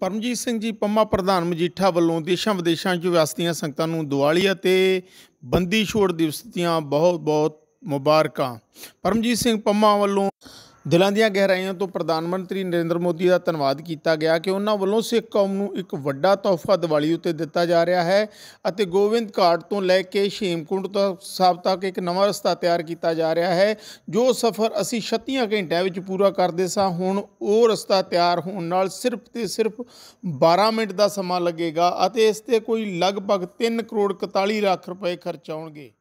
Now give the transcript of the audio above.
ਪਰਮਜੀਤ ਸਿੰਘ ਜੀ ਪੰਮਾ ਪ੍ਰਧਾਨ ਮਜੀਠਾ ਵੱਲੋਂ ਦੇਸ਼ਾਂ ਵਿਦੇਸ਼ਾਂ 'ਚ ਵਸਦੀਆਂ ਸੰਗਤਾਂ ਨੂੰ ਦੀਵਾਲੀ ਅਤੇ ਬੰਦੀ ਛੋੜ ਦਿਵਸ ਦੀਆਂ ਬਹੁਤ-ਬਹੁਤ ਮੁਬਾਰਕਾਂ ਪਰਮਜੀਤ ਸਿੰਘ ਪੰਮਾ ਵੱਲੋਂ ਦਿਲਾਂ ਦੀਆਂ ਗਹਿਰਾਈਆਂ ਤੋਂ ਪ੍ਰਧਾਨ ਮੰਤਰੀ ਨਰਿੰਦਰ ਮੋਦੀ ਦਾ ਧੰਨਵਾਦ ਕੀਤਾ ਗਿਆ ਕਿ ਉਹਨਾਂ ਵੱਲੋਂ ਸਿੱਖ ਕੌਮ ਨੂੰ ਇੱਕ ਵੱਡਾ ਤੋਹਫਾ ਦੀਵਾਲੀ ਉੱਤੇ ਦਿੱਤਾ ਜਾ ਰਿਹਾ ਹੈ ਅਤੇ ਗੋਵਿੰਦ ਘਾਟ ਤੋਂ ਲੈ ਕੇ ਸ਼ੇਮਕੁੰਡ ਤੱਕ ਸਾਬ ਤੱਕ ਇੱਕ ਨਵਾਂ ਰਸਤਾ ਤਿਆਰ ਕੀਤਾ ਜਾ ਰਿਹਾ ਹੈ ਜੋ ਸਫ਼ਰ ਅਸੀਂ 36 ਘੰਟਿਆਂ ਵਿੱਚ ਪੂਰਾ ਕਰਦੇ ਸਾਂ ਹੁਣ ਉਹ ਰਸਤਾ ਤਿਆਰ ਹੋਣ ਨਾਲ ਸਿਰਫ ਤੇ ਸਿਰਫ 12 ਮਿੰਟ ਦਾ ਸਮਾਂ ਲੱਗੇਗਾ ਅਤੇ ਇਸ ਤੇ ਕੋਈ ਲਗਭਗ 3 ਕਰੋੜ 41 ਲੱਖ ਰੁਪਏ ਖਰਚ ਆਉਣਗੇ